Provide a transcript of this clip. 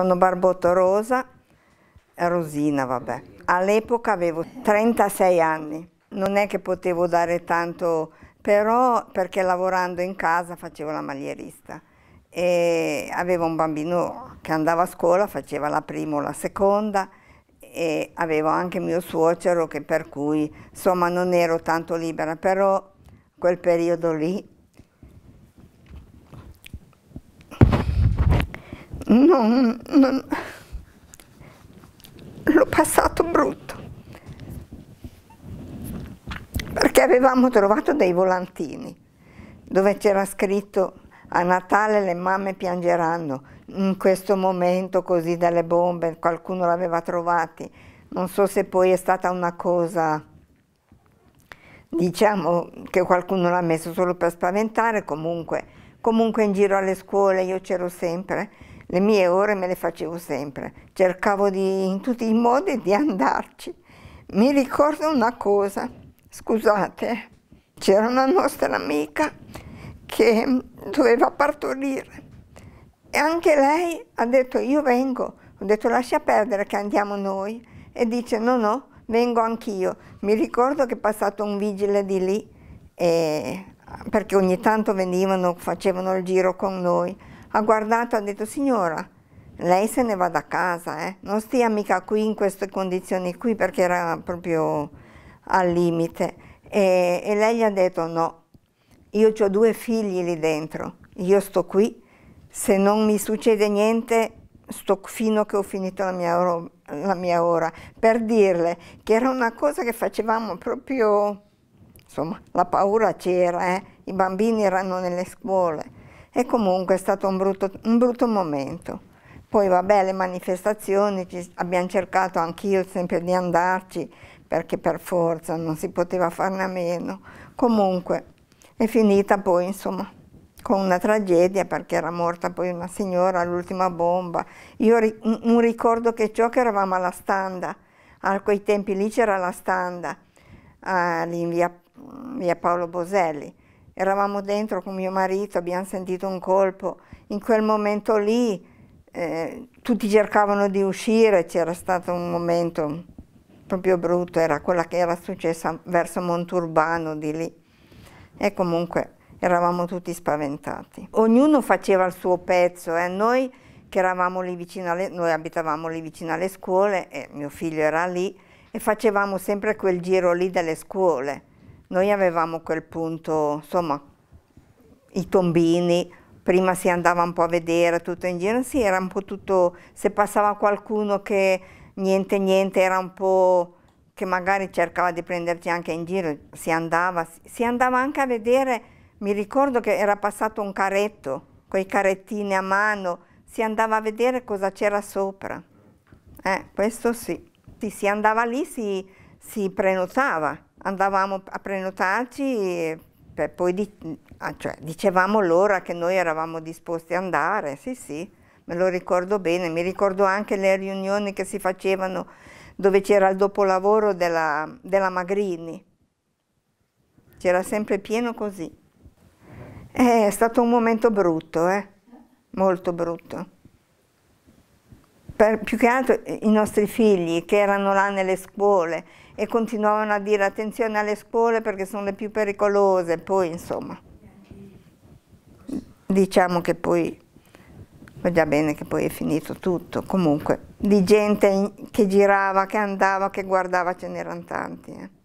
sono Barbotto Rosa, Rosina vabbè. All'epoca avevo 36 anni, non è che potevo dare tanto, però perché lavorando in casa facevo la maglierista e avevo un bambino che andava a scuola, faceva la prima o la seconda e avevo anche mio suocero che per cui insomma non ero tanto libera, però quel periodo lì non, non... l'ho passato brutto perché avevamo trovato dei volantini dove c'era scritto a Natale le mamme piangeranno in questo momento così dalle bombe, qualcuno l'aveva trovati, non so se poi è stata una cosa, diciamo che qualcuno l'ha messo solo per spaventare, comunque, comunque in giro alle scuole io c'ero sempre, le mie ore me le facevo sempre, cercavo di, in tutti i modi di andarci. Mi ricordo una cosa, scusate, c'era una nostra amica che doveva partorire e anche lei ha detto io vengo, ho detto lascia perdere che andiamo noi e dice no no, vengo anch'io. Mi ricordo che è passato un vigile di lì e, perché ogni tanto venivano, facevano il giro con noi ha guardato e ha detto, signora, lei se ne va da casa, eh? non stia mica qui in queste condizioni qui perché era proprio al limite. E, e lei gli ha detto, no, io ho due figli lì dentro, io sto qui, se non mi succede niente sto fino che ho finito la mia, ora, la mia ora per dirle che era una cosa che facevamo proprio, insomma, la paura c'era, eh? i bambini erano nelle scuole e comunque è stato un brutto, un brutto momento. Poi vabbè le manifestazioni, ci, abbiamo cercato anch'io sempre di andarci perché per forza non si poteva farne a meno. Comunque è finita poi insomma con una tragedia perché era morta poi una signora all'ultima bomba. Io ri un ricordo che ciò che eravamo alla standa, a quei tempi lì c'era la standa, ah, lì in via, via Paolo Boselli eravamo dentro con mio marito, abbiamo sentito un colpo, in quel momento lì eh, tutti cercavano di uscire, c'era stato un momento proprio brutto, era quella che era successa verso Monturbano di lì e comunque eravamo tutti spaventati. Ognuno faceva il suo pezzo, eh. noi che eravamo lì vicino alle, noi abitavamo lì vicino alle scuole e mio figlio era lì e facevamo sempre quel giro lì delle scuole noi avevamo quel punto, insomma, i tombini, prima si andava un po' a vedere tutto in giro, sì, era un po' tutto, se passava qualcuno che niente niente era un po' che magari cercava di prenderci anche in giro, si andava, si andava anche a vedere, mi ricordo che era passato un caretto, quei carettini a mano, si andava a vedere cosa c'era sopra. Eh, questo sì, si andava lì, si, si prenotava, andavamo a prenotarci e poi di, ah, cioè, dicevamo l'ora che noi eravamo disposti ad andare, sì sì, me lo ricordo bene, mi ricordo anche le riunioni che si facevano dove c'era il dopolavoro della, della Magrini, c'era sempre pieno così. Eh, è stato un momento brutto, eh? molto brutto per, più che altro i nostri figli che erano là nelle scuole e continuavano a dire attenzione alle scuole perché sono le più pericolose, poi insomma diciamo che poi va già bene che poi è finito tutto, comunque di gente che girava, che andava, che guardava ce n'erano tanti. Eh.